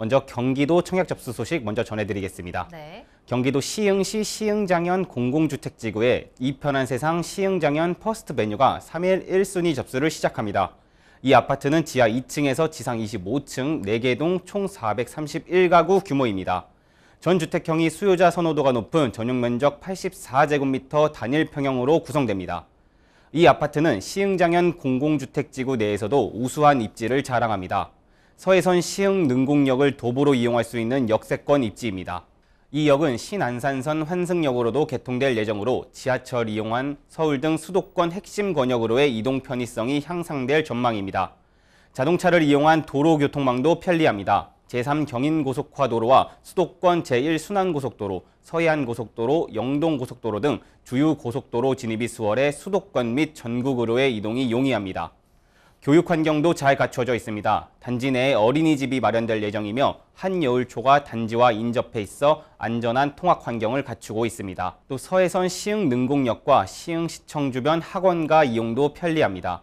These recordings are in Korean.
먼저 경기도 청약 접수 소식 먼저 전해드리겠습니다. 네. 경기도 시흥시 시흥장현 공공주택지구에 이편한 세상 시흥장현 퍼스트 메뉴가 3일 1순위 접수를 시작합니다. 이 아파트는 지하 2층에서 지상 25층 4개동 총 431가구 규모입니다. 전 주택형이 수요자 선호도가 높은 전용 면적 84제곱미터 단일 평형으로 구성됩니다. 이 아파트는 시흥장현 공공주택지구 내에서도 우수한 입지를 자랑합니다. 서해선 시흥 능곡역을 도보로 이용할 수 있는 역세권 입지입니다. 이 역은 신안산선 환승역으로도 개통될 예정으로 지하철 이용한 서울 등 수도권 핵심 권역으로의 이동 편의성이 향상될 전망입니다. 자동차를 이용한 도로교통망도 편리합니다. 제3경인고속화도로와 수도권 제1순환고속도로, 서해안고속도로, 영동고속도로 등 주요 고속도로 진입이 수월해 수도권 및 전국으로의 이동이 용이합니다. 교육 환경도 잘 갖춰져 있습니다. 단지 내에 어린이집이 마련될 예정이며 한여울초가 단지와 인접해 있어 안전한 통학 환경을 갖추고 있습니다. 또 서해선 시흥 능곡역과 시흥시청 주변 학원과 이용도 편리합니다.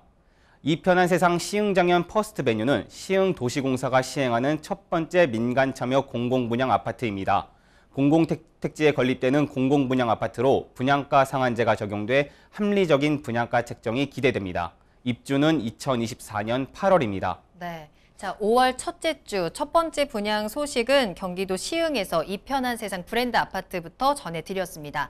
이 편한 세상 시흥장현 퍼스트 베뉴는 시흥도시공사가 시행하는 첫 번째 민간 참여 공공분양 아파트입니다. 공공택지에 건립되는 공공분양 아파트로 분양가 상한제가 적용돼 합리적인 분양가 책정이 기대됩니다. 입주는 2024년 8월입니다. 네. 자, 5월 첫째 주 첫 번째 분양 소식은 경기도 시흥에서 이 편한 세상 브랜드 아파트부터 전해드렸습니다.